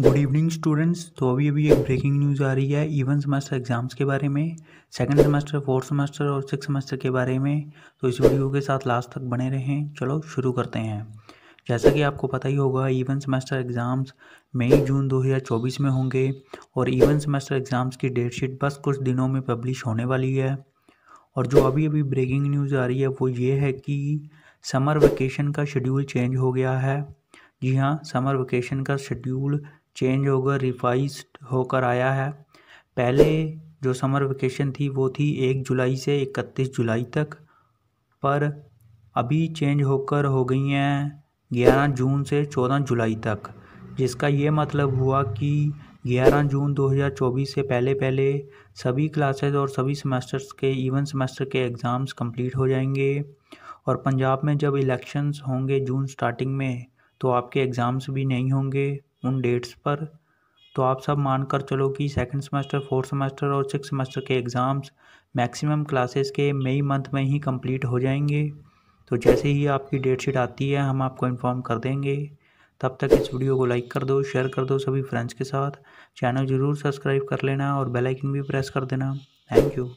good evening students तो अभी अभी एक ब्रेकिंग न्यूज़ आ रही है इवन सेमेस्टर एग्ज़ाम्स के बारे में सेकंड सेमेस्टर फोर्थ सेमेस्टर और सिक्स सेमेस्टर के बारे में तो इस वीडियो के साथ लास्ट तक बने रहें चलो शुरू करते हैं जैसा कि आपको पता ही होगा इवन सेमेस्टर एग्ज़ाम्स मई जून 2024 में होंगे और इवन सेमेस्टर एग्ज़ाम्स की डेट शीट बस कुछ दिनों में पब्लिश होने वाली है और जो अभी अभी ब्रेकिंग न्यूज़ आ रही है वो ये है कि समर वेकेशन का शेड्यूल चेंज हो गया है जी हाँ समर वेकेशन का शेड्यूल चेंज होकर रिवाइज होकर आया है पहले जो समर वेकेशन थी वो थी एक जुलाई से इकतीस जुलाई तक पर अभी चेंज होकर हो गई हैं ग्यारह जून से चौदह जुलाई तक जिसका ये मतलब हुआ कि 11 जून 2024 से पहले पहले सभी क्लासेस और सभी सेमेस्टर्स के इवन सेमेस्टर के एग्ज़ाम्स कंप्लीट हो जाएंगे और पंजाब में जब इलेक्शंस होंगे जून स्टार्टिंग में तो आपके एग्ज़ाम्स भी नहीं होंगे उन डेट्स पर तो आप सब मान कर चलो कि सेकंड सेमेस्टर फोर्थ सेमेस्टर और सिक्स सेमेस्टर के एग्ज़ाम्स मैक्सिमम क्लासेस के मई मंथ में ही कंप्लीट हो जाएंगे तो जैसे ही आपकी डेट शीट आती है हम आपको इन्फॉर्म कर देंगे तब तक इस वीडियो को लाइक कर दो शेयर कर दो सभी फ्रेंड्स के साथ चैनल ज़रूर सब्सक्राइब कर लेना और बेल आइकन भी प्रेस कर देना थैंक यू